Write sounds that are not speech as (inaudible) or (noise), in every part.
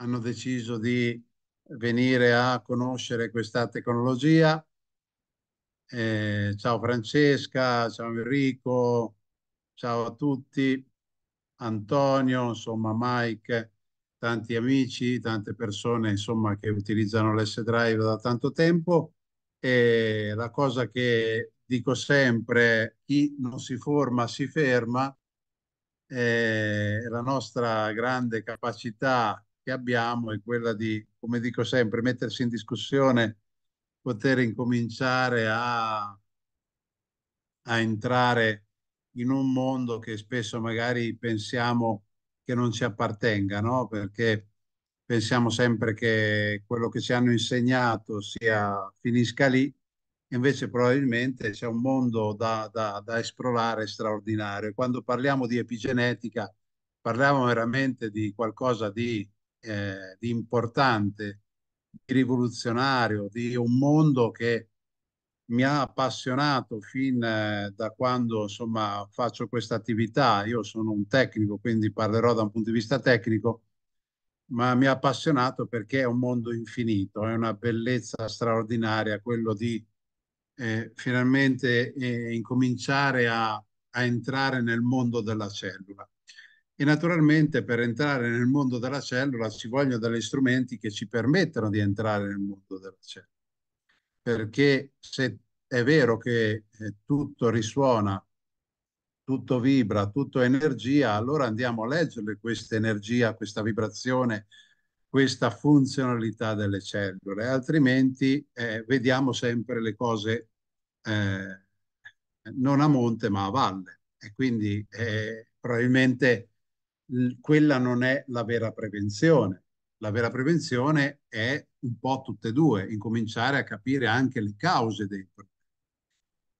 hanno deciso di venire a conoscere questa tecnologia. Eh, ciao Francesca, ciao Enrico, ciao a tutti, Antonio, insomma Mike, tanti amici, tante persone insomma, che utilizzano l'S Drive da tanto tempo e la cosa che dico sempre, chi non si forma si ferma, eh, la nostra grande capacità che abbiamo è quella di, come dico sempre, mettersi in discussione, poter incominciare a, a entrare in un mondo che spesso magari pensiamo che non ci appartenga, no? perché pensiamo sempre che quello che ci hanno insegnato sia, finisca lì, invece probabilmente c'è un mondo da, da, da esplorare straordinario. Quando parliamo di epigenetica, parliamo veramente di qualcosa di eh, di importante, di rivoluzionario, di un mondo che mi ha appassionato fin eh, da quando insomma, faccio questa attività. Io sono un tecnico, quindi parlerò da un punto di vista tecnico, ma mi ha appassionato perché è un mondo infinito, è una bellezza straordinaria quello di eh, finalmente eh, incominciare a, a entrare nel mondo della cellula e naturalmente per entrare nel mondo della cellula ci vogliono degli strumenti che ci permettano di entrare nel mondo della cellula. Perché se è vero che eh, tutto risuona, tutto vibra, tutto è energia, allora andiamo a leggere questa energia, questa vibrazione, questa funzionalità delle cellule, altrimenti eh, vediamo sempre le cose eh, non a monte ma a valle e quindi eh, probabilmente quella non è la vera prevenzione. La vera prevenzione è un po' tutte e due, incominciare a capire anche le cause dei problemi.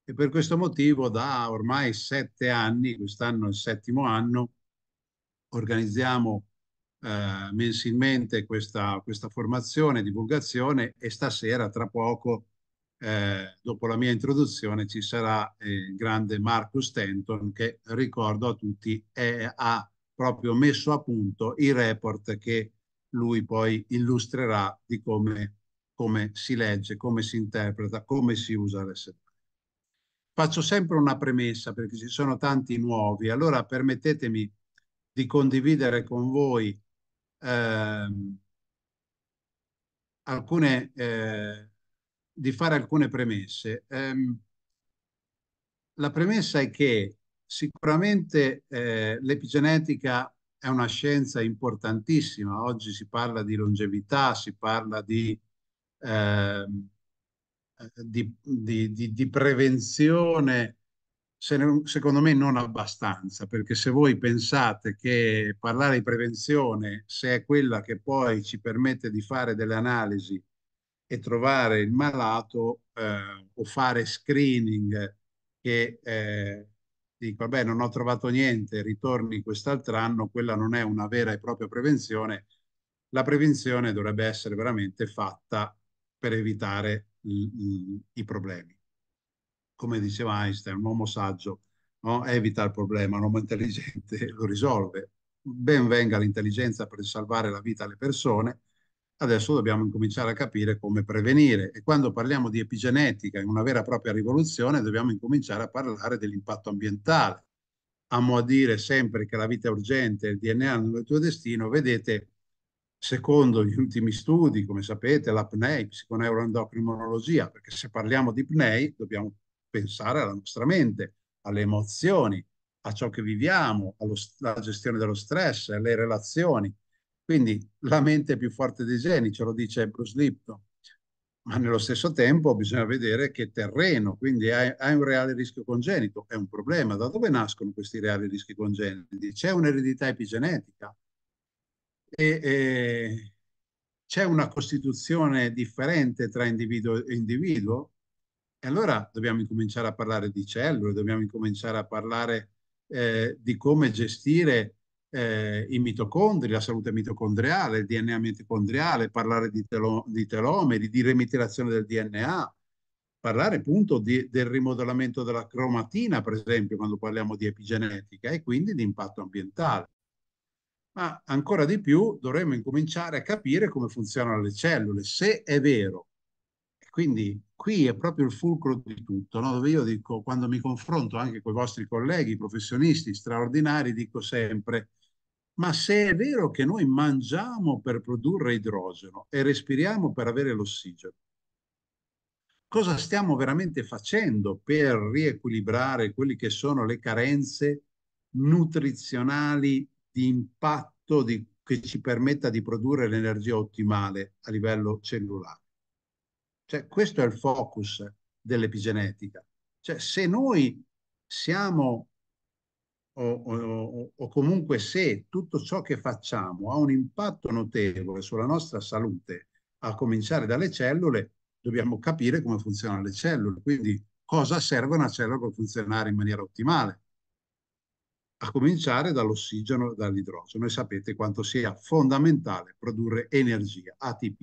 E per questo motivo da ormai sette anni, quest'anno è il settimo anno, organizziamo eh, mensilmente questa, questa formazione, divulgazione e stasera tra poco, eh, dopo la mia introduzione, ci sarà eh, il grande Marco Stanton che ricordo a tutti è, a proprio messo a punto i report che lui poi illustrerà di come, come si legge, come si interpreta, come si usa l'SDN. Faccio sempre una premessa perché ci sono tanti nuovi, allora permettetemi di condividere con voi eh, alcune, eh, di fare alcune premesse. Eh, la premessa è che Sicuramente eh, l'epigenetica è una scienza importantissima. Oggi si parla di longevità, si parla di, ehm, eh, di, di, di prevenzione, se ne, secondo me non abbastanza, perché se voi pensate che parlare di prevenzione, se è quella che poi ci permette di fare delle analisi e trovare il malato eh, o fare screening che... Eh, dico, beh, non ho trovato niente, ritorni quest'altro anno, quella non è una vera e propria prevenzione. La prevenzione dovrebbe essere veramente fatta per evitare i problemi. Come diceva Einstein, un uomo saggio no? evita il problema, un uomo intelligente lo risolve. Ben venga l'intelligenza per salvare la vita alle persone, adesso dobbiamo incominciare a capire come prevenire e quando parliamo di epigenetica in una vera e propria rivoluzione dobbiamo incominciare a parlare dell'impatto ambientale. Amo a dire sempre che la vita è urgente, il DNA non è il tuo destino, vedete, secondo gli ultimi studi, come sapete, la PNEI, psiconeuroendocrinologia, perché se parliamo di PNEI dobbiamo pensare alla nostra mente, alle emozioni, a ciò che viviamo, alla gestione dello stress, alle relazioni, quindi la mente è più forte dei geni, ce lo dice Bruce Lipton, ma nello stesso tempo bisogna vedere che terreno, quindi hai, hai un reale rischio congenito, è un problema. Da dove nascono questi reali rischi congeniti? C'è un'eredità epigenetica e, e c'è una costituzione differente tra individuo e individuo? E allora dobbiamo incominciare a parlare di cellule, dobbiamo incominciare a parlare eh, di come gestire eh, i mitocondri, la salute mitocondriale, il DNA mitocondriale, parlare di, telo di telomeri, di remitilazione del DNA, parlare appunto di, del rimodellamento della cromatina, per esempio, quando parliamo di epigenetica e quindi di impatto ambientale. Ma ancora di più dovremmo incominciare a capire come funzionano le cellule, se è vero. Quindi qui è proprio il fulcro di tutto, no? dove io dico, quando mi confronto anche con i vostri colleghi professionisti straordinari, dico sempre, ma se è vero che noi mangiamo per produrre idrogeno e respiriamo per avere l'ossigeno, cosa stiamo veramente facendo per riequilibrare quelle che sono le carenze nutrizionali di impatto di, che ci permetta di produrre l'energia ottimale a livello cellulare? Cioè, questo è il focus dell'epigenetica. Cioè, se noi siamo, o, o, o, comunque se tutto ciò che facciamo ha un impatto notevole sulla nostra salute, a cominciare dalle cellule, dobbiamo capire come funzionano le cellule, quindi cosa serve una cellula per funzionare in maniera ottimale. A cominciare dall'ossigeno e dall'idrogeno. E sapete quanto sia fondamentale produrre energia, ATP.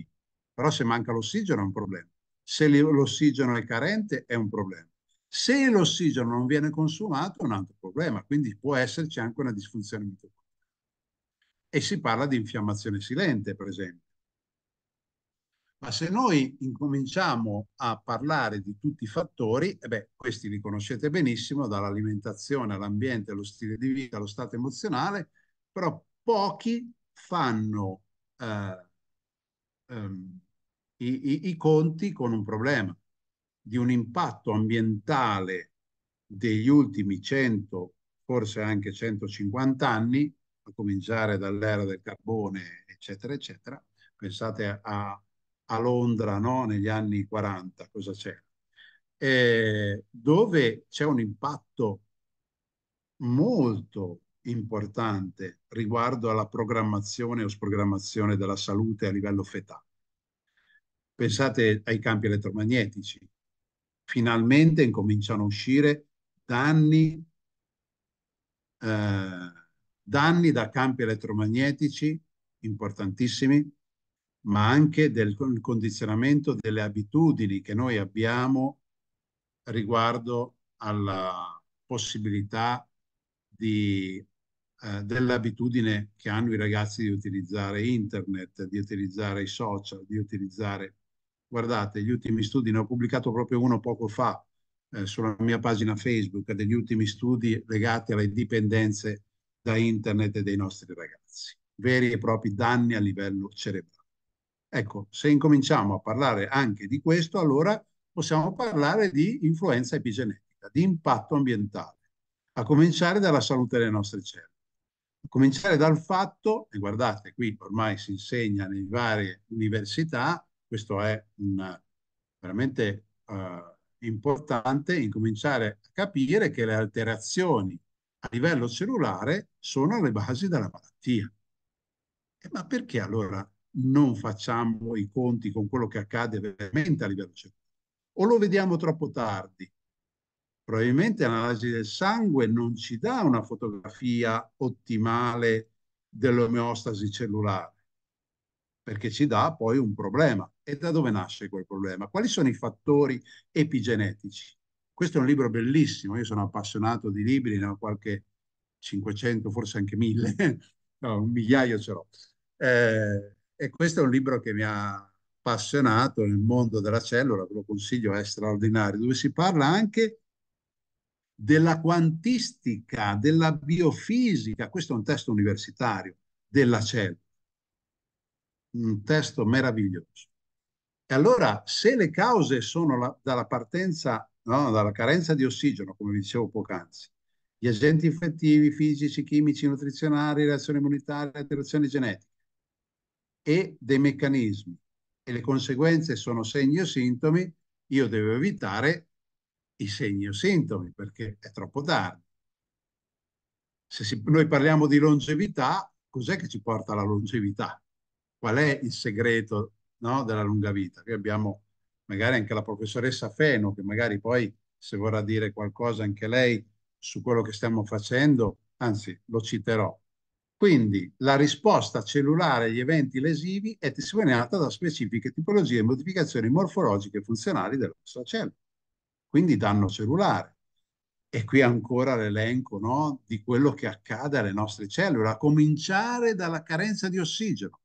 Però se manca l'ossigeno è un problema se l'ossigeno è carente è un problema. Se l'ossigeno non viene consumato è un altro problema, quindi può esserci anche una disfunzione mitocondriale. E si parla di infiammazione silente, per esempio. Ma se noi incominciamo a parlare di tutti i fattori, eh beh, questi li conoscete benissimo, dall'alimentazione all'ambiente, allo stile di vita, allo stato emozionale, però pochi fanno eh, ehm, i, i, i conti con un problema di un impatto ambientale degli ultimi 100, forse anche 150 anni, a cominciare dall'era del carbone, eccetera, eccetera. Pensate a, a Londra no? negli anni 40, cosa c'è? Eh, dove c'è un impatto molto importante riguardo alla programmazione o sprogrammazione della salute a livello fetale. Pensate ai campi elettromagnetici. Finalmente incominciano a uscire danni, eh, danni da campi elettromagnetici importantissimi, ma anche del condizionamento delle abitudini che noi abbiamo riguardo alla possibilità di eh, dell'abitudine che hanno i ragazzi di utilizzare internet, di utilizzare i social, di utilizzare guardate gli ultimi studi, ne ho pubblicato proprio uno poco fa eh, sulla mia pagina Facebook, degli ultimi studi legati alle dipendenze da internet dei nostri ragazzi, veri e propri danni a livello cerebrale. Ecco, se incominciamo a parlare anche di questo, allora possiamo parlare di influenza epigenetica, di impatto ambientale, a cominciare dalla salute delle nostre cellule. A cominciare dal fatto, e guardate qui ormai si insegna nelle varie università, questo è un, veramente uh, importante incominciare a capire che le alterazioni a livello cellulare sono le basi della malattia. E eh, ma perché allora non facciamo i conti con quello che accade veramente a livello cellulare? O lo vediamo troppo tardi? Probabilmente l'analisi del sangue non ci dà una fotografia ottimale dell'omeostasi cellulare perché ci dà poi un problema. E da dove nasce quel problema? Quali sono i fattori epigenetici? Questo è un libro bellissimo, io sono appassionato di libri, ne ho qualche 500, forse anche 1000, (laughs) no, un migliaio ce l'ho. Eh, e questo è un libro che mi ha appassionato nel mondo della cellula, ve lo consiglio, è straordinario, dove si parla anche della quantistica, della biofisica, questo è un testo universitario, della cellula un testo meraviglioso. E allora, se le cause sono la, dalla partenza, no, dalla carenza di ossigeno, come vi dicevo poc'anzi, gli agenti infettivi, fisici, chimici, nutrizionali, reazioni immunitarie, alterazioni genetiche e dei meccanismi, e le conseguenze sono segni o sintomi, io devo evitare i segni o sintomi perché è troppo tardi. Se si, noi parliamo di longevità, cos'è che ci porta alla longevità? qual è il segreto no, della lunga vita. Qui abbiamo magari anche la professoressa Feno, che magari poi se vorrà dire qualcosa anche lei su quello che stiamo facendo, anzi lo citerò. Quindi la risposta cellulare agli eventi lesivi è testimoniata da specifiche tipologie e modificazioni morfologiche e funzionali della nostra cellula, quindi danno cellulare. E qui ancora l'elenco no, di quello che accade alle nostre cellule, a cominciare dalla carenza di ossigeno.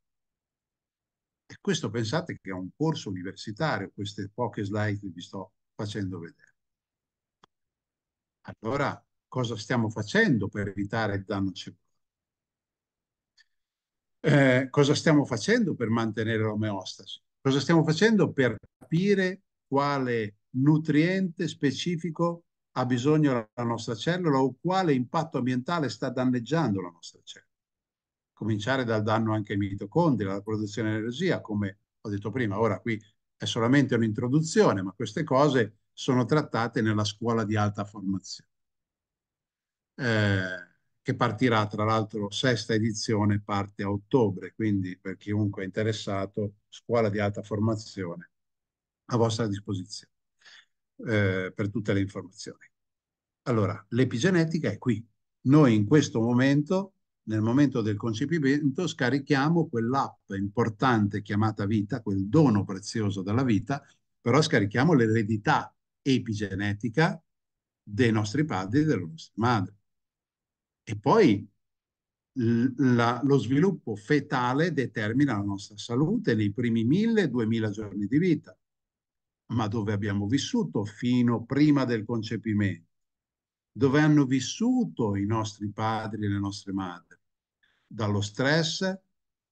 E questo pensate che è un corso universitario, queste poche slide che vi sto facendo vedere. Allora, cosa stiamo facendo per evitare il danno cellulare? Eh, cosa stiamo facendo per mantenere l'omeostasi? Cosa stiamo facendo per capire quale nutriente specifico ha bisogno la nostra cellula o quale impatto ambientale sta danneggiando la nostra cellula? cominciare dal danno anche ai mitocondri, alla produzione di energia, come ho detto prima. Ora qui è solamente un'introduzione, ma queste cose sono trattate nella scuola di alta formazione, eh, che partirà tra l'altro sesta edizione, parte a ottobre, quindi per chiunque è interessato, scuola di alta formazione a vostra disposizione eh, per tutte le informazioni. Allora, l'epigenetica è qui. Noi in questo momento nel momento del concepimento scarichiamo quell'app importante chiamata vita, quel dono prezioso della vita, però scarichiamo l'eredità epigenetica dei nostri padri e delle nostre madri. E poi la, lo sviluppo fetale determina la nostra salute nei primi 1000-2000 giorni di vita, ma dove abbiamo vissuto fino prima del concepimento dove hanno vissuto i nostri padri e le nostre madri, dallo stress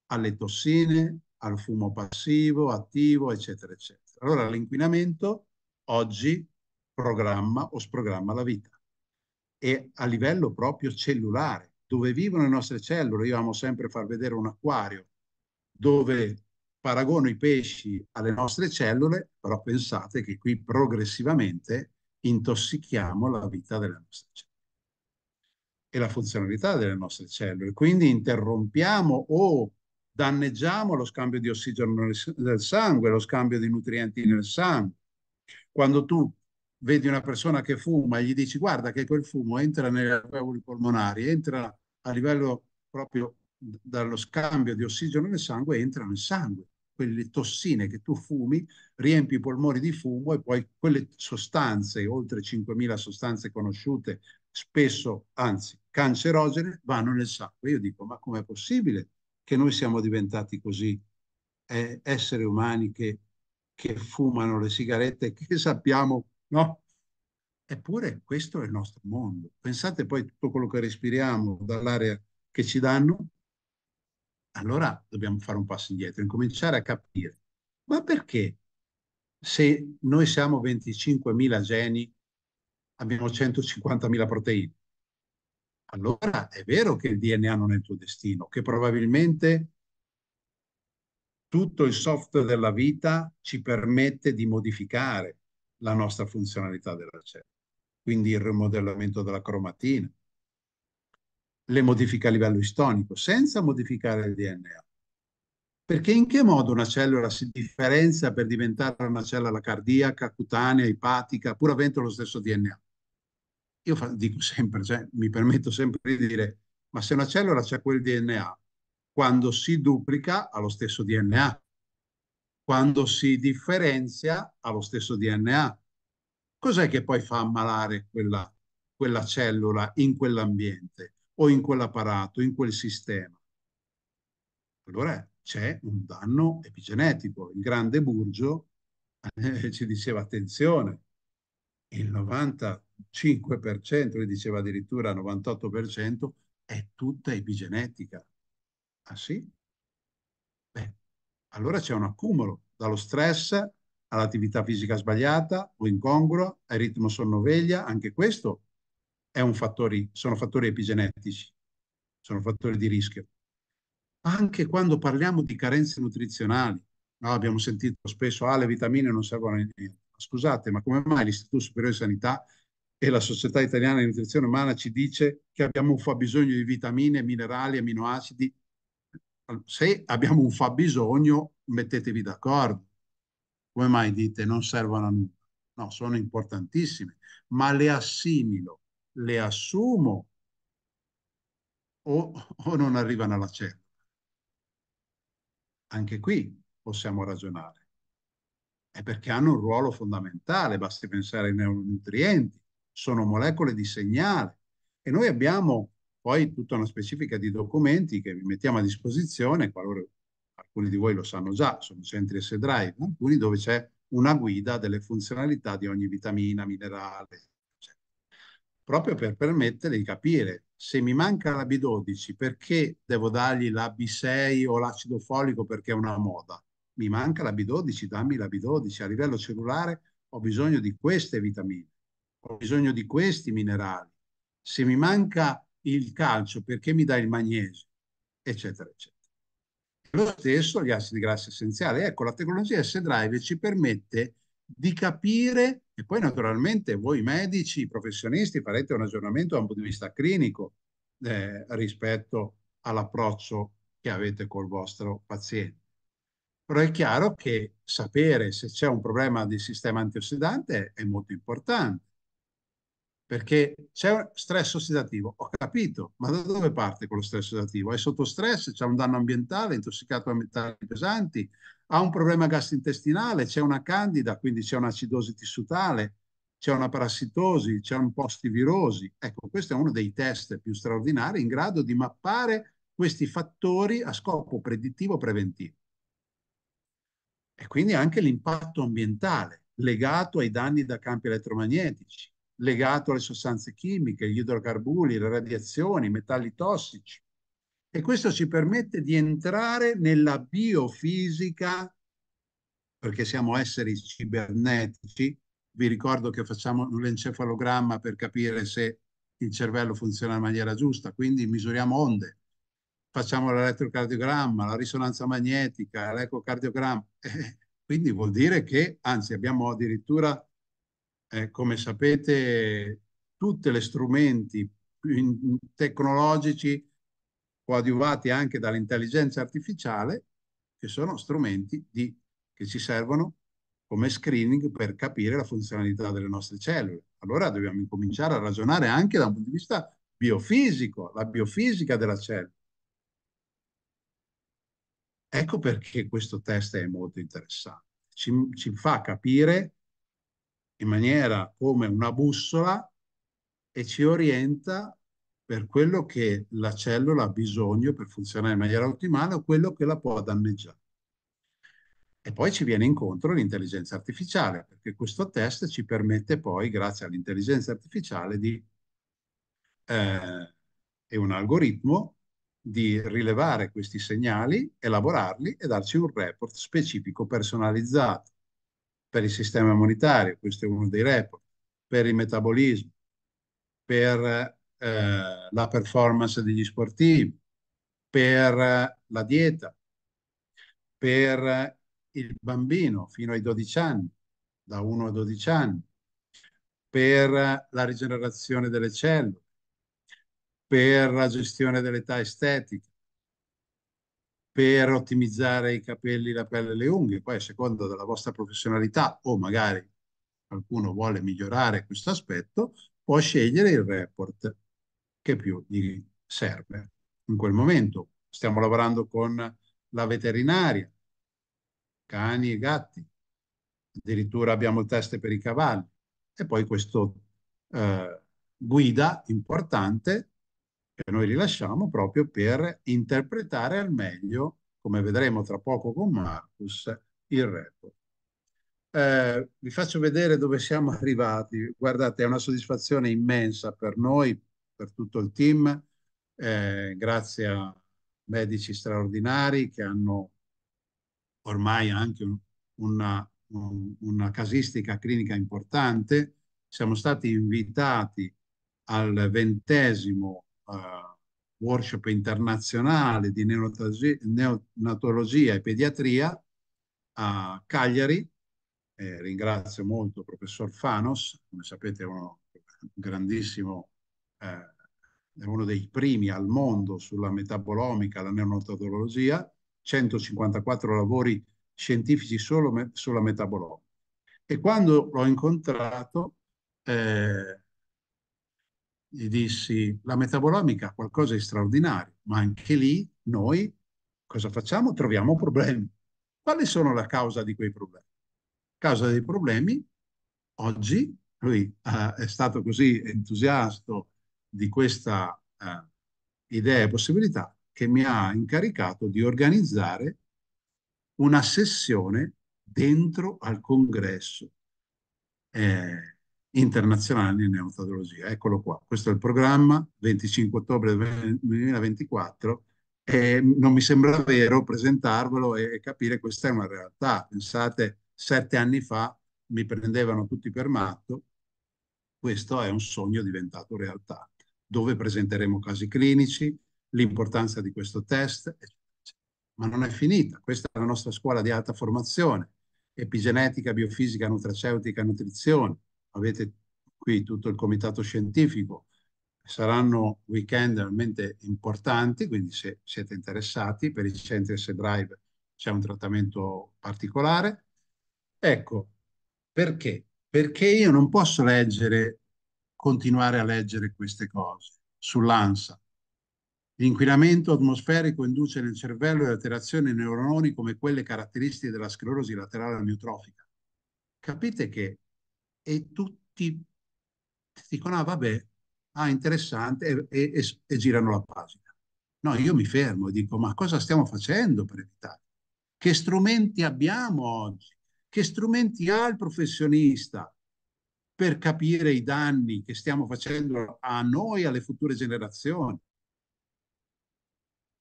alle tossine, al fumo passivo, attivo, eccetera, eccetera. Allora l'inquinamento oggi programma o sprogramma la vita e a livello proprio cellulare, dove vivono le nostre cellule. Io amo sempre far vedere un acquario dove paragono i pesci alle nostre cellule, però pensate che qui progressivamente intossichiamo la vita delle nostre cellule e la funzionalità delle nostre cellule. Quindi interrompiamo o danneggiamo lo scambio di ossigeno nel sangue, lo scambio di nutrienti nel sangue. Quando tu vedi una persona che fuma e gli dici guarda che quel fumo entra nelle alveoli polmonari, entra a livello proprio dallo scambio di ossigeno nel sangue, entra nel sangue quelle tossine che tu fumi, riempi i polmoni di fumo e poi quelle sostanze, oltre 5.000 sostanze conosciute, spesso, anzi, cancerogene, vanno nel sacco. Io dico, ma com'è possibile che noi siamo diventati così eh, esseri umani che, che, fumano le sigarette, (laughs) che sappiamo, no? Eppure questo è il nostro mondo. Pensate poi a tutto quello che respiriamo dall'aria che ci danno, allora dobbiamo fare un passo indietro, incominciare a capire, ma perché se noi siamo 25.000 geni abbiamo 150.000 proteine? Allora è vero che il DNA non è il tuo destino, che probabilmente tutto il software della vita ci permette di modificare la nostra funzionalità della cellula, quindi il rimodellamento della cromatina, le modifiche a livello istonico, senza modificare il DNA. Perché in che modo una cellula si differenzia per diventare una cellula cardiaca, cutanea, ipatica, pur avendo lo stesso DNA? Io fa, dico sempre, cioè, mi permetto sempre di dire, ma se una cellula c'è quel DNA, quando si duplica ha lo stesso DNA, quando si differenzia ha lo stesso DNA. Cos'è che poi fa ammalare quella, quella cellula in quell'ambiente? o in quell'apparato, in quel sistema. Allora c'è un danno epigenetico. Il grande Burgio eh, ci diceva attenzione, il 95%, lui diceva addirittura 98%, è tutta epigenetica. Ah sì? Beh, allora c'è un accumulo dallo stress all'attività fisica sbagliata o incongrua, al ritmo sonno-veglia, anche questo fattori, sono fattori epigenetici, sono fattori di rischio. Anche quando parliamo di carenze nutrizionali, no, abbiamo sentito spesso che ah, le vitamine non servono a niente. Scusate, ma come mai l'Istituto Superiore di Sanità e la Società Italiana di Nutrizione Umana ci dice che abbiamo un fabbisogno di vitamine, minerali, aminoacidi? Se abbiamo un fabbisogno, mettetevi d'accordo. Come mai dite non servono a nulla? No, sono importantissime, ma le assimilo le assumo o, o non arrivano alla cellula. Anche qui possiamo ragionare. È perché hanno un ruolo fondamentale, basti pensare ai neonutrienti, sono molecole di segnale e noi abbiamo poi tutta una specifica di documenti che vi mettiamo a disposizione, qualora alcuni di voi lo sanno già, sono centri S-Drive, alcuni dove c'è una guida delle funzionalità di ogni vitamina, minerale, proprio per permettere di capire se mi manca la B12 perché devo dargli la B6 o l'acido folico perché è una moda. Mi manca la B12, dammi la B12. A livello cellulare ho bisogno di queste vitamine, ho bisogno di questi minerali. Se mi manca il calcio perché mi dà il magnesio, eccetera, eccetera. Lo stesso gli acidi grassi essenziali. Ecco, la tecnologia S-Drive ci permette di capire e poi naturalmente voi medici, professionisti, farete un aggiornamento da un punto di vista clinico eh, rispetto all'approccio che avete col vostro paziente. Però è chiaro che sapere se c'è un problema di sistema antiossidante è molto importante, perché c'è stress ossidativo, ho capito, ma da dove parte quello stress ossidativo? È sotto stress, c'è un danno ambientale, intossicato da metalli pesanti, ha un problema gastrointestinale, c'è una candida, quindi c'è un'acidosi tissutale, c'è una parassitosi, c'è un postivirosi. Ecco, questo è uno dei test più straordinari in grado di mappare questi fattori a scopo predittivo preventivo. E quindi anche l'impatto ambientale legato ai danni da campi elettromagnetici, legato alle sostanze chimiche, gli idrocarburi, le radiazioni, i metalli tossici, e questo ci permette di entrare nella biofisica, perché siamo esseri cibernetici. Vi ricordo che facciamo l'encefalogramma per capire se il cervello funziona in maniera giusta, quindi misuriamo onde, facciamo l'elettrocardiogramma, la risonanza magnetica, l'ecocardiogramma. Eh, (laughs) quindi vuol dire che, anzi, abbiamo addirittura, eh, come sapete, tutti gli strumenti tecnologici coadiuvati anche dall'intelligenza artificiale, che sono strumenti di, che ci servono come screening per capire la funzionalità delle nostre cellule. Allora dobbiamo incominciare a ragionare anche da un punto di vista biofisico, la biofisica della cellula. Ecco perché questo test è molto interessante. Ci, ci, fa capire in maniera come una bussola e ci orienta per quello che la cellula ha bisogno per funzionare in maniera ottimale o quello che la può danneggiare. E poi ci viene incontro l'intelligenza artificiale, perché questo test ci permette poi, grazie all'intelligenza artificiale, di, eh, e un algoritmo, di rilevare questi segnali, elaborarli e darci un report specifico personalizzato. Per il sistema immunitario, questo è uno dei report, per il metabolismo, per eh, la performance degli sportivi, per eh, la dieta, per eh, il bambino fino ai 12 anni, da 1 a 12 anni, per la rigenerazione delle cellule, per la gestione dell'età estetica, per ottimizzare i capelli, la pelle e le unghie. Poi a seconda della vostra professionalità o magari qualcuno vuole migliorare questo aspetto, può scegliere il report che più gli serve in quel momento. Stiamo lavorando con la veterinaria, cani e gatti, addirittura abbiamo teste per i cavalli e poi questo eh, guida importante che noi rilasciamo proprio per interpretare al meglio, come vedremo tra poco con Marcus, il report. Eh, vi faccio vedere dove siamo (laughs) arrivati. Guardate, è una soddisfazione immensa per noi per tutto il team, eh, grazie a medici straordinari che hanno ormai anche un, una, un, una casistica clinica importante. Siamo stati invitati al ventesimo eh, workshop internazionale di neonatologia e pediatria a Cagliari. Eh, ringrazio molto il professor Fanos, come sapete è uno, grandissimo eh, è uno dei primi al mondo sulla metabolomica, la neonatologia, 154 lavori scientifici solo me sulla metabolomica. E quando l'ho incontrato, eh, gli dissi, la metabolomica è qualcosa di straordinario, ma anche lì noi cosa facciamo? Troviamo problemi. Quali sono la causa di quei problemi? Causa dei problemi, oggi, lui eh, è stato così entusiasta di questa eh, idea e possibilità che mi ha incaricato di organizzare una sessione dentro al congresso eh, internazionale di neonatologia. Eccolo qua, questo è il programma, 25 ottobre 2024, e non mi sembra vero presentarvelo e capire questa è una realtà. Pensate, sette anni fa mi prendevano tutti per matto, questo è un sogno diventato realtà dove presenteremo casi clinici, l'importanza di questo test, ma non è finita. Questa è la nostra scuola di alta formazione, epigenetica, biofisica, nutraceutica, nutrizione. Avete qui tutto il comitato scientifico. Saranno weekend veramente importanti, quindi se siete interessati, per i centri S Drive c'è un trattamento particolare. Ecco, perché? Perché io non posso leggere continuare a leggere queste cose. Sull'ANSA. L'inquinamento atmosferico induce nel cervello alterazioni nei neuroni come quelle caratteristiche della sclerosi laterale amiotrofica. Capite che e tutti dicono ah vabbè, ah interessante e, e, e girano la pagina. No, io mi fermo e dico ma cosa stiamo facendo per evitare? Che strumenti abbiamo oggi? Che strumenti ha il professionista? per capire i danni che stiamo facendo a noi e alle future generazioni.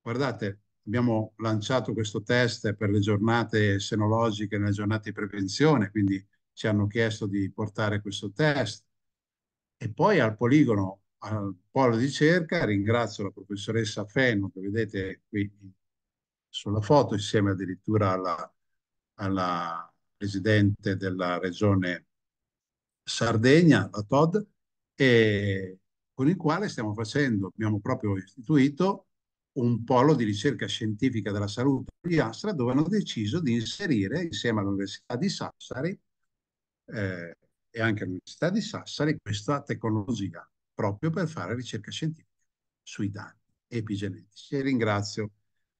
Guardate, abbiamo lanciato questo test per le giornate senologiche, nelle giornate di prevenzione, quindi ci hanno chiesto di portare questo test. E poi al poligono, al polo di cerca, ringrazio la professoressa Fenno, che vedete qui sulla foto, insieme addirittura alla, alla presidente della regione Sardegna, la TOD, e con il quale stiamo facendo, abbiamo proprio istituito un polo di ricerca scientifica della salute di Astra dove hanno deciso di inserire insieme all'Università di Sassari eh, e anche all'Università di Sassari questa tecnologia proprio per fare ricerca scientifica sui danni epigenetici. E ringrazio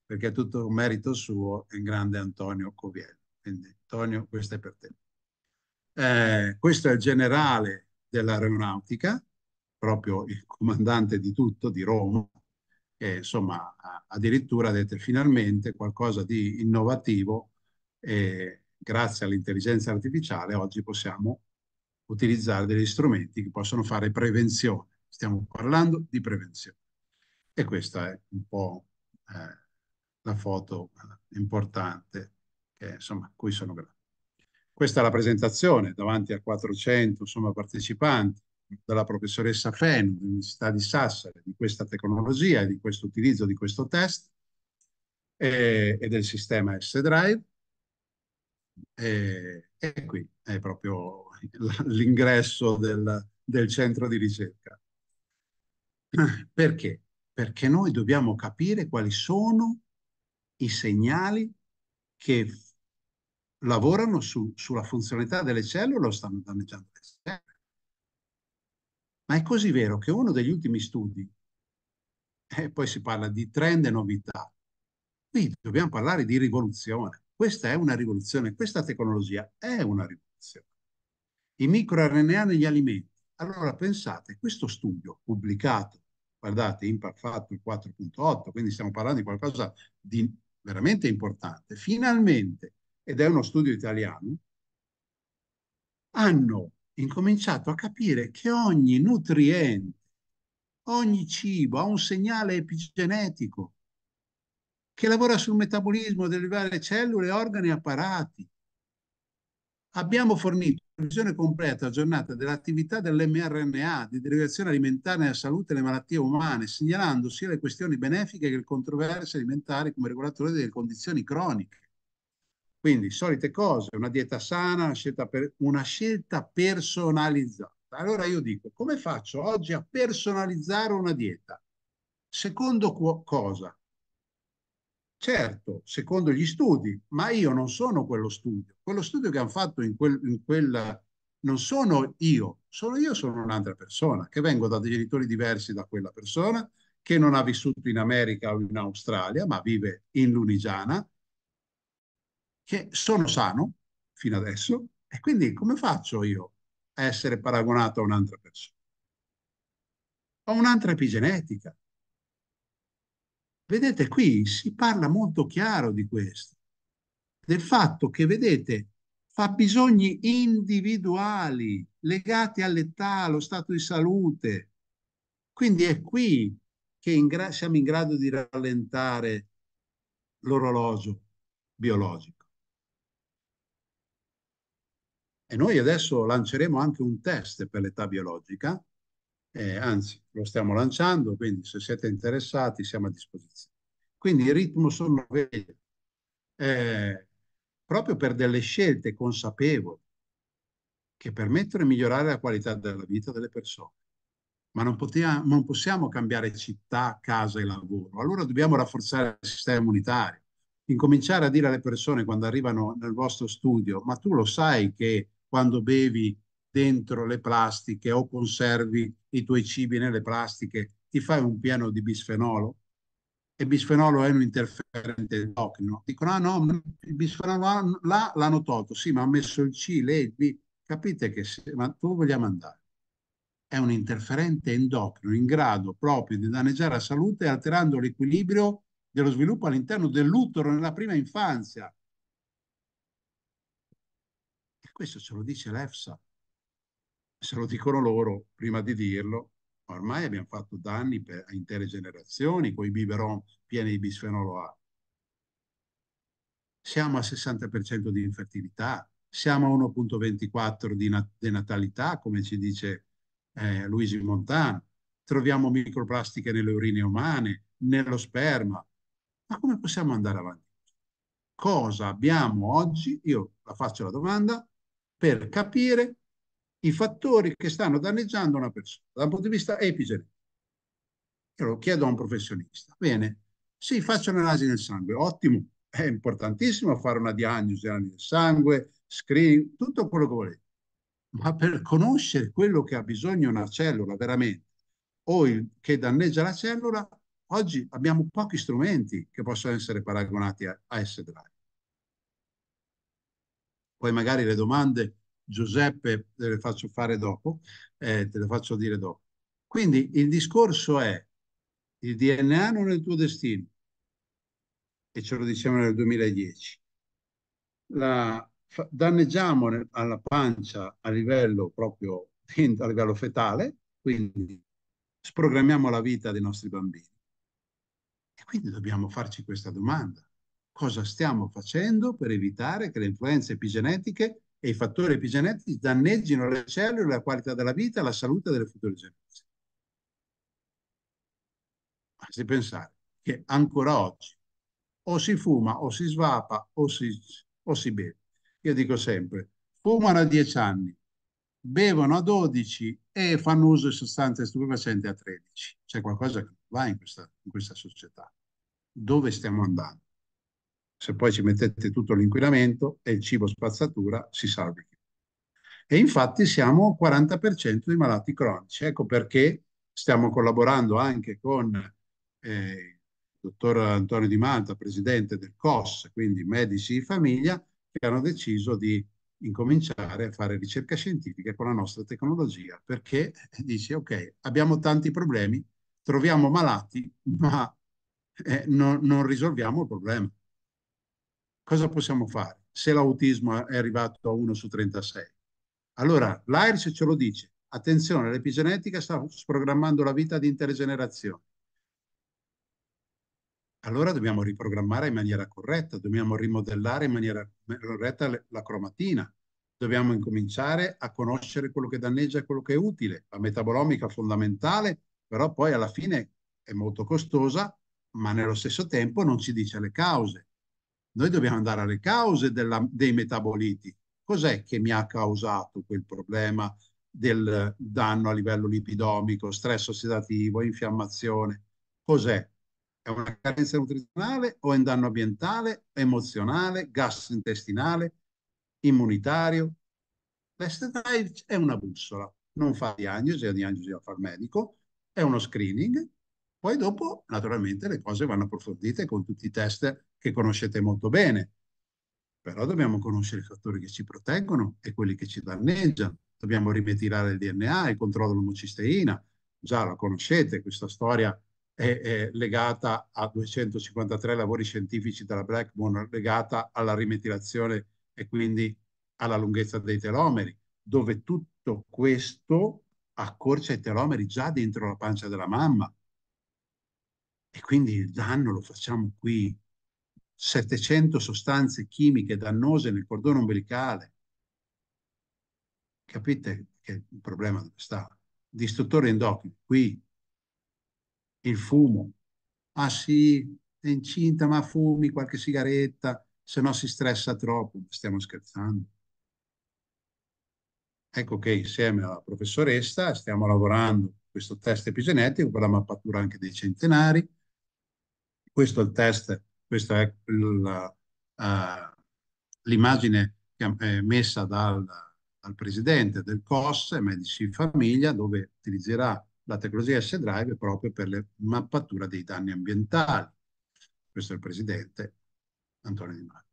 perché è tutto un merito suo e grande Antonio Coviello. Quindi Antonio, questo è per te. Eh, questo è il generale dell'aeronautica, proprio il comandante di tutto, di Roma, che insomma addirittura ha detto finalmente qualcosa di innovativo e grazie all'intelligenza artificiale oggi possiamo utilizzare degli strumenti che possono fare prevenzione. Stiamo parlando di prevenzione. E questa è un po' eh, la foto importante che, insomma, a cui sono grato. Questa è la presentazione davanti a 400 insomma, partecipanti della professoressa Fenu dell'Università di Sassari di questa tecnologia e di questo utilizzo di questo test e, e del sistema S-Drive. E, e, qui è proprio l'ingresso del, del centro di ricerca. Perché? Perché noi dobbiamo capire quali sono i segnali che lavorano su, sulla funzionalità delle cellule o stanno danneggiando le cellule. Ma è così vero che uno degli ultimi studi, e eh, poi si parla di trend e novità, qui dobbiamo parlare di rivoluzione. Questa è una rivoluzione, questa tecnologia è una rivoluzione. I microRNA negli alimenti. Allora pensate, questo studio pubblicato, guardate, Impact Factor 4.8, quindi stiamo parlando di qualcosa di veramente importante, finalmente ed è uno studio italiano, hanno incominciato a capire che ogni nutriente, ogni cibo ha un segnale epigenetico che lavora sul metabolismo delle varie cellule, organi e apparati. Abbiamo fornito una visione completa aggiornata dell'attività dell'mRNA di derivazione alimentare nella salute e le malattie umane, segnalando sia le questioni benefiche che le controversie alimentari come regolatore delle condizioni croniche. Quindi solite cose, una dieta sana, una scelta, per, una scelta personalizzata. Allora io dico, come faccio oggi a personalizzare una dieta? Secondo cosa? Certo, secondo gli studi, ma io non sono quello studio. Quello studio che hanno fatto in, quel, in quella... Non sono io, sono io, sono un'altra persona, che vengo da dei genitori diversi da quella persona, che non ha vissuto in America o in Australia, ma vive in Lunigiana, che sono sano fino adesso e quindi come faccio io a essere paragonato a un'altra persona? Ho un'altra epigenetica. Vedete qui si parla molto chiaro di questo, del fatto che vedete fabbisogni individuali legati all'età, allo stato di salute. Quindi è qui che in siamo in grado di rallentare l'orologio biologico. E noi adesso lanceremo anche un test per l'età biologica, eh, anzi lo stiamo lanciando, quindi se siete interessati siamo a disposizione. Quindi il ritmo sono veglia eh, proprio per delle scelte consapevoli che permettono di migliorare la qualità della vita delle persone. Ma non, poteva, non possiamo cambiare città, casa e lavoro. Allora dobbiamo rafforzare il sistema immunitario, incominciare a dire alle persone quando arrivano nel vostro studio, ma tu lo sai che quando bevi dentro le plastiche o conservi i tuoi cibi nelle plastiche, ti fai un piano di bisfenolo e bisfenolo è un interferente endocrino. Dicono, ah no, il bisfenolo là l'hanno tolto, sì, ma ha messo il C, l'E, il B. Capite che se, ma dove vogliamo andare? È un interferente endocrino in grado proprio di danneggiare la salute alterando l'equilibrio dello sviluppo all'interno dell'utero nella prima infanzia. Questo ce lo dice l'EFSA. Se lo dicono loro prima di dirlo, ormai abbiamo fatto danni per, a intere generazioni con i biberon pieni di bisfenolo A. Siamo a 60% di infertilità, siamo a 1.24 di nat denatalità, come ci dice eh, Luigi Montano. Troviamo microplastiche nelle urine umane, nello sperma. Ma come possiamo andare avanti? Cosa abbiamo oggi? Io la faccio la domanda, per capire i fattori che stanno danneggiando una persona dal punto di vista epigenetico. Io lo chiedo a un professionista. Bene, sì, faccio un'analisi del sangue, ottimo, è importantissimo fare una diagnosi, analisi del sangue, screening, tutto quello che volete. Ma per conoscere quello che ha bisogno una cellula veramente o il, che danneggia la cellula, oggi abbiamo pochi strumenti che possono essere paragonati a, a S-Drive poi magari le domande Giuseppe te le faccio fare dopo, eh, te le faccio dire dopo. Quindi il discorso è il DNA non è il tuo destino e ce lo diciamo nel 2010. La, danneggiamo alla pancia a livello proprio (laughs) a livello fetale, quindi sprogrammiamo la vita dei nostri bambini. E quindi dobbiamo farci questa domanda cosa stiamo facendo per evitare che le influenze epigenetiche e i fattori epigenetici danneggino le cellule, la qualità della vita e la salute delle future generazioni. Basti pensare che ancora oggi o si fuma o si svapa o si, o si beve. Io dico sempre, fumano a 10 anni, bevono a 12 e fanno uso di sostanze stupefacenti a 13. C'è qualcosa che non va in questa, in questa società. Dove stiamo andando? Se poi ci mettete tutto l'inquinamento e il cibo spazzatura, si salvi. E infatti siamo 40% di malati cronici. Ecco perché stiamo collaborando anche con eh, il dottor Antonio Di Manta, presidente del COS, quindi Medici di Famiglia, che hanno deciso di incominciare a fare ricerca scientifica con la nostra tecnologia, perché dice, ok, abbiamo tanti problemi, troviamo malati, ma eh, non, non risolviamo il problema cosa possiamo fare se l'autismo è arrivato a 1 su 36? Allora, l'AIRS ce lo dice, attenzione, l'epigenetica sta sprogrammando la vita di intere generazioni. Allora dobbiamo riprogrammare in maniera corretta, dobbiamo rimodellare in maniera corretta la cromatina, dobbiamo incominciare a conoscere quello che danneggia e quello che è utile. La metabolomica fondamentale, però poi alla fine è molto costosa, ma nello stesso tempo non ci dice le cause. Noi dobbiamo andare alle cause della, dei metaboliti. Cos'è che mi ha causato quel problema del danno a livello lipidomico, stress ossidativo, infiammazione? Cos'è? È una carenza nutrizionale o è un danno ambientale, emozionale, gastrointestinale, immunitario? L'STI è una bussola, non fa diagnosi, la diagnosi la fa il medico, è uno screening poi dopo, naturalmente, le cose vanno approfondite con tutti i test che conoscete molto bene. Però dobbiamo conoscere i fattori che ci proteggono e quelli che ci danneggiano. Dobbiamo rimetilare il DNA, il controllo dell'omocisteina. Già la conoscete, questa storia è, è, legata a 253 lavori scientifici della Blackmore, legata alla rimetilazione e quindi alla lunghezza dei telomeri, dove tutto questo accorcia i telomeri già dentro la pancia della mamma e quindi il danno lo facciamo qui. 700 sostanze chimiche dannose nel cordone umbilicale. Capite che il problema dove sta? Distruttore endocrino, qui. Il fumo. Ah sì, è incinta, ma fumi qualche sigaretta, se no si stressa troppo. Stiamo scherzando. Ecco che insieme alla professoressa stiamo lavorando questo test epigenetico per la mappatura anche dei centenari, questo è il test, questa è eh, l'immagine messa dal, dal, presidente del COS, Medici Famiglia, dove utilizzerà la tecnologia S-Drive proprio per la mappatura dei danni ambientali. Questo è il presidente Antonio Di Maio.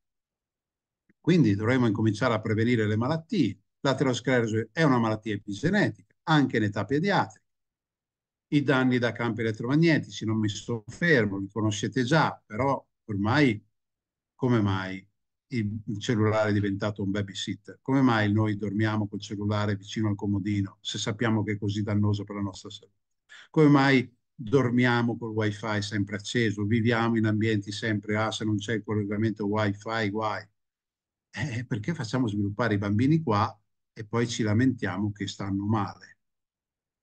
Quindi dovremmo incominciare a prevenire le malattie. L'aterosclerosi è una malattia epigenetica, anche in età pediatrica i danni da campi elettromagnetici, non mi fermo, li conoscete già, però ormai come mai il cellulare è diventato un babysitter? Come mai noi dormiamo col cellulare vicino al comodino se sappiamo che è così dannoso per la nostra salute? Come mai dormiamo col wifi sempre acceso, viviamo in ambienti sempre, ah se non c'è il collegamento wifi, guai. Eh, perché facciamo sviluppare i bambini qua e poi ci lamentiamo che stanno male?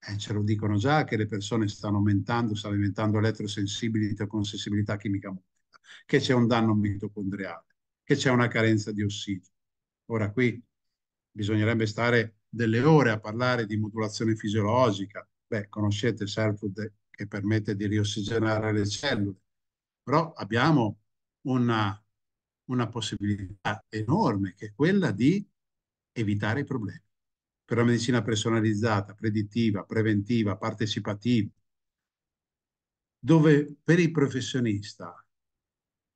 eh, ce lo dicono già che le persone stanno aumentando, stanno diventando elettrosensibili con sensibilità chimica molto, che c'è un danno mitocondriale, che c'è una carenza di ossigeno. Ora qui bisognerebbe stare delle ore a parlare di modulazione fisiologica. Beh, conoscete Selfwood che permette di riossigenare le cellule, però abbiamo una, una possibilità enorme che è quella di evitare i problemi per la medicina personalizzata, predittiva, preventiva, partecipativa, dove per il professionista,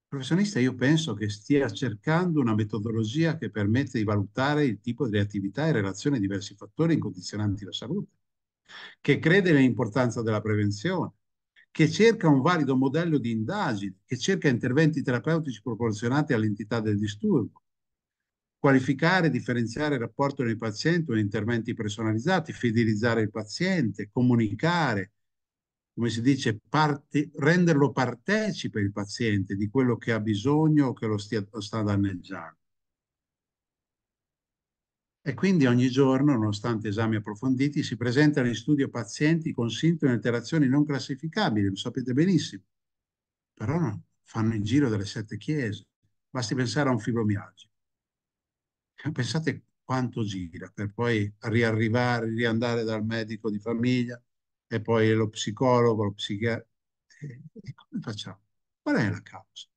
professionista io penso che stia cercando una metodologia che permette di valutare il tipo delle attività in relazione a diversi fattori incondizionanti la salute, che crede nell'importanza della prevenzione, che cerca un valido modello di indagine, che cerca interventi terapeutici proporzionati all'entità del disturbo, qualificare, differenziare il rapporto con i pazienti con interventi personalizzati, fidelizzare il paziente, comunicare, come si dice, parte, renderlo partecipe il paziente di quello che ha bisogno o che lo, stia, lo sta danneggiando. E quindi ogni giorno, nonostante esami approfonditi, si presentano in studio pazienti con sintomi e alterazioni non classificabili, lo sapete benissimo, però no, fanno il giro delle sette chiese. Basti pensare a un fibromialgico. (laughs) Pensate quanto gira per poi riarrivare, riandare dal medico di famiglia e poi lo psicologo, lo psichiatra. E, e come facciamo? Qual è la causa?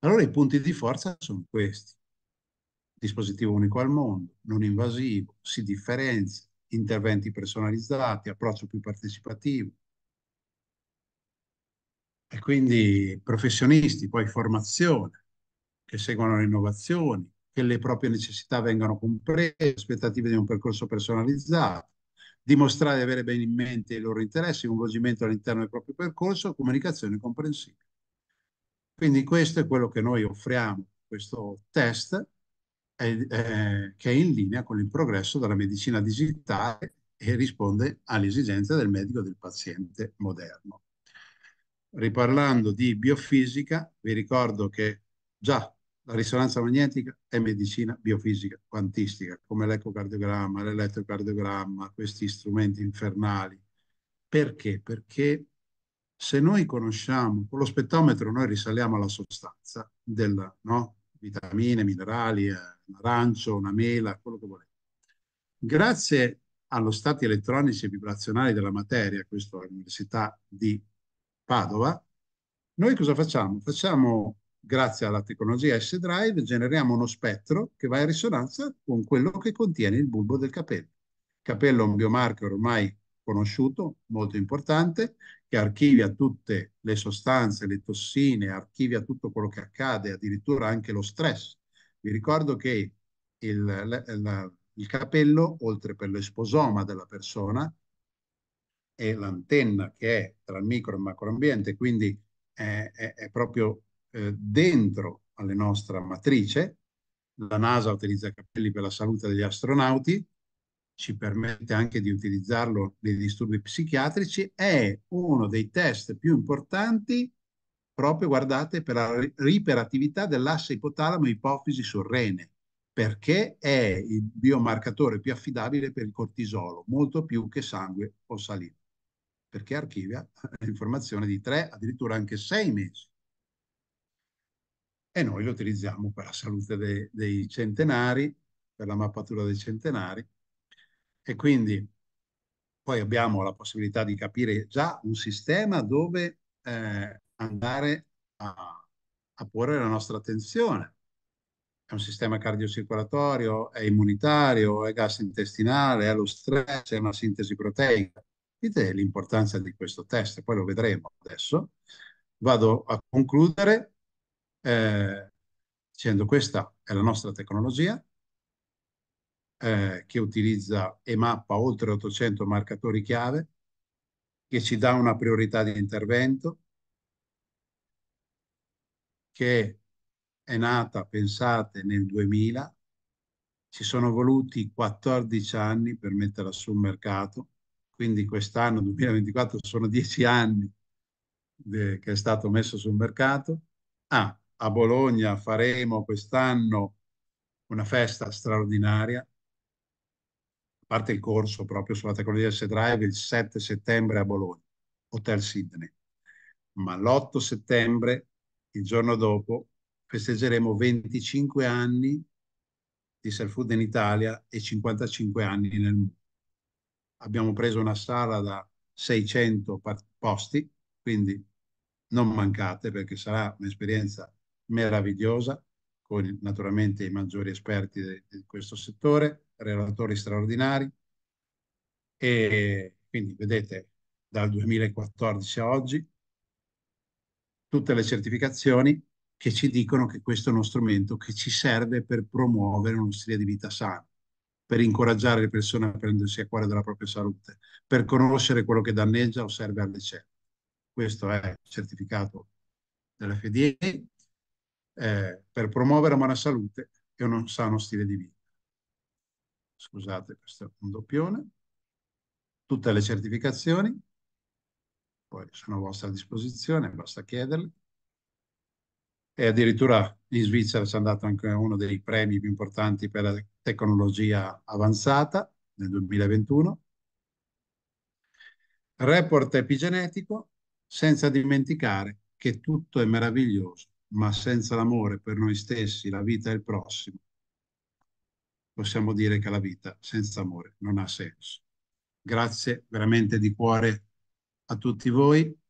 Allora i punti di forza sono questi. Dispositivo unico al mondo, non invasivo, si differenzia, interventi personalizzati, approccio più partecipativo. E quindi professionisti, poi formazione, che seguono le innovazioni, che le proprie necessità vengano comprese, aspettative di un percorso personalizzato, dimostrare di avere bene in mente i loro interessi, coinvolgimento all'interno del proprio percorso, comunicazione comprensibile. Quindi questo è quello che noi offriamo, questo test eh, eh, che è in linea con il progresso della medicina digitale e risponde alle esigenze del medico e del paziente moderno. Riparlando di biofisica, vi ricordo che già la risonanza magnetica è medicina biofisica quantistica, come l'ecocardiogramma, l'elettrocardiogramma, questi strumenti infernali. Perché? Perché se noi conosciamo, con lo spettometro noi risaliamo alla sostanza della, no? vitamine, minerali, eh, un arancio, una mela, quello che volete. Grazie allo stati elettronici e vibrazionali della materia, questo all'Università di Padova, noi cosa facciamo? Facciamo grazie alla tecnologia S-Drive, generiamo uno spettro che va in risonanza con quello che contiene il bulbo del capello. Il capello è un biomarker ormai conosciuto, molto importante, che archivia tutte le sostanze, le tossine, archivia tutto quello che accade, addirittura anche lo stress. Vi ricordo che il, la, il capello, oltre per l'esposoma della persona, è l'antenna che è tra il micro e il macroambiente, quindi è, è, è proprio eh, dentro alla nostra matrice. La NASA utilizza capelli per la salute degli astronauti, ci permette anche di utilizzarlo nei disturbi psichiatrici, è uno dei test più importanti proprio, guardate, per la riperattività dell'asse ipotalamo-ipofisi sul rene, perché è il biomarcatore più affidabile per il cortisolo, molto più che sangue o saliva, perché archivia l'informazione (laughs) di tre, addirittura anche sei mesi e noi lo utilizziamo per la salute dei, dei centenari, per la mappatura dei centenari e quindi poi abbiamo la possibilità di capire già un sistema dove eh, andare a, a, porre la nostra attenzione. È un sistema cardiocircolatorio, è immunitario, è gastrointestinale, è lo stress, è una sintesi proteica. Vedete l'importanza di questo test, poi lo vedremo adesso. Vado a concludere eh, dicendo questa è la nostra tecnologia eh, che utilizza e mappa oltre 800 marcatori chiave, che ci dà una priorità di intervento, che è nata, pensate, nel 2000, ci sono voluti 14 anni per metterla sul mercato, quindi quest'anno 2024 sono 10 anni che è stato messo sul mercato, ah, a Bologna faremo quest'anno una festa straordinaria, a parte il corso proprio sulla tecnologia S Drive il 7 settembre a Bologna, Hotel Sydney, ma l'8 settembre, il giorno dopo, festeggeremo 25 anni di self food in Italia e 55 anni nel mondo. Abbiamo preso una sala da 600 posti, quindi non mancate perché sarà un'esperienza meravigliosa, con naturalmente i maggiori esperti di questo settore, relatori straordinari. E quindi vedete dal 2014 a oggi tutte le certificazioni che ci dicono che questo è uno strumento che ci serve per promuovere uno stile di vita sano, per incoraggiare le persone a prendersi a cuore della propria salute, per conoscere quello che danneggia o serve alle cellule. Questo è il certificato dell'FDA eh, per promuovere una salute e un sano stile di vita. Scusate, questo è un doppione. Tutte le certificazioni, poi sono a vostra disposizione, basta chiederle. E addirittura in Svizzera c'è andato anche uno dei premi più importanti per la tecnologia avanzata nel 2021. Report epigenetico, senza dimenticare che tutto è meraviglioso ma senza l'amore per noi stessi, la vita e il prossimo, possiamo dire che la vita senza amore non ha senso. Grazie veramente di cuore a tutti voi